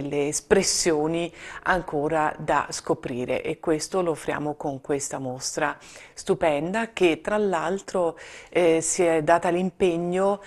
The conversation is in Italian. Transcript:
delle espressioni ancora da scoprire e questo lo offriamo con questa mostra stupenda che tra l'altro eh, si è data l'impegno